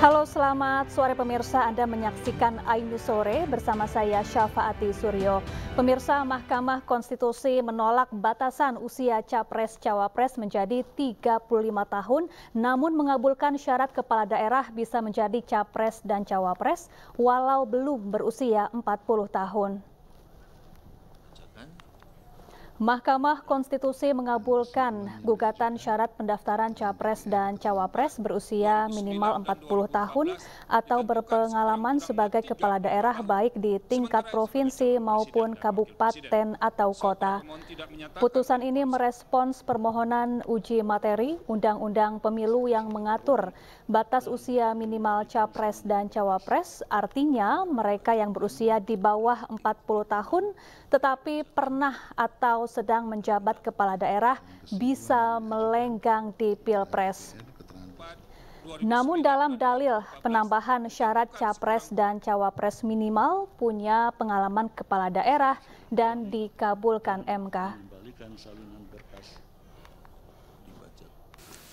Halo selamat sore pemirsa Anda menyaksikan Ainu Sore bersama saya Syafaati Suryo. Pemirsa Mahkamah Konstitusi menolak batasan usia Capres-Cawapres menjadi 35 tahun namun mengabulkan syarat kepala daerah bisa menjadi Capres dan Cawapres walau belum berusia 40 tahun. Mahkamah Konstitusi mengabulkan gugatan syarat pendaftaran capres dan cawapres berusia minimal 40 tahun atau berpengalaman sebagai kepala daerah baik di tingkat provinsi maupun kabupaten atau kota. Putusan ini merespons permohonan uji materi Undang-Undang Pemilu yang mengatur batas usia minimal capres dan cawapres, artinya mereka yang berusia di bawah 40 tahun tetapi pernah atau sedang menjabat kepala daerah bisa melenggang di Pilpres. Namun dalam dalil penambahan syarat capres dan cawapres minimal punya pengalaman kepala daerah dan dikabulkan MK.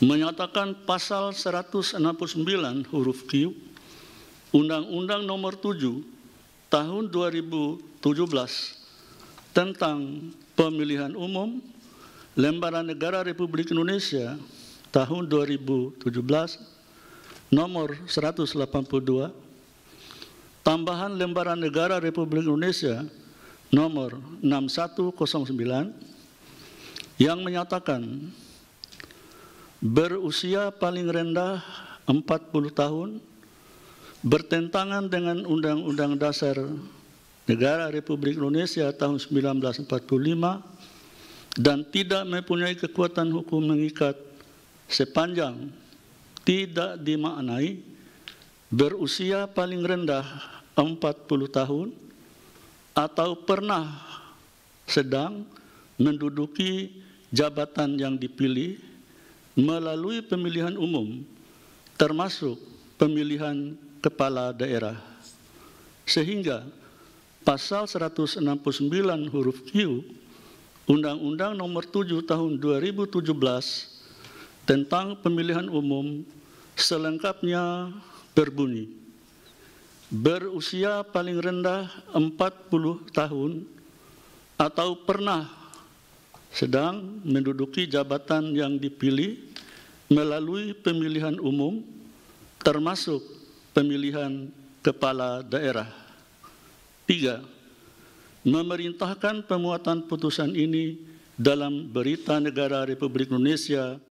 Menyatakan pasal 169 huruf Q Undang-Undang Nomor 7 Tahun 2017 tentang pemilihan umum Lembaran Negara Republik Indonesia tahun 2017 nomor 182 tambahan Lembaran Negara Republik Indonesia nomor 6109 yang menyatakan berusia paling rendah 40 tahun bertentangan dengan Undang-Undang Dasar negara Republik Indonesia tahun 1945 dan tidak mempunyai kekuatan hukum mengikat sepanjang tidak dimaknai berusia paling rendah 40 tahun atau pernah sedang menduduki jabatan yang dipilih melalui pemilihan umum termasuk pemilihan kepala daerah sehingga Pasal 169 huruf Q Undang-Undang Nomor 7 Tahun 2017 tentang Pemilihan Umum selengkapnya berbunyi berusia paling rendah 40 tahun atau pernah sedang menduduki jabatan yang dipilih melalui pemilihan umum termasuk pemilihan kepala daerah Tiga, memerintahkan pemuatan putusan ini dalam berita negara Republik Indonesia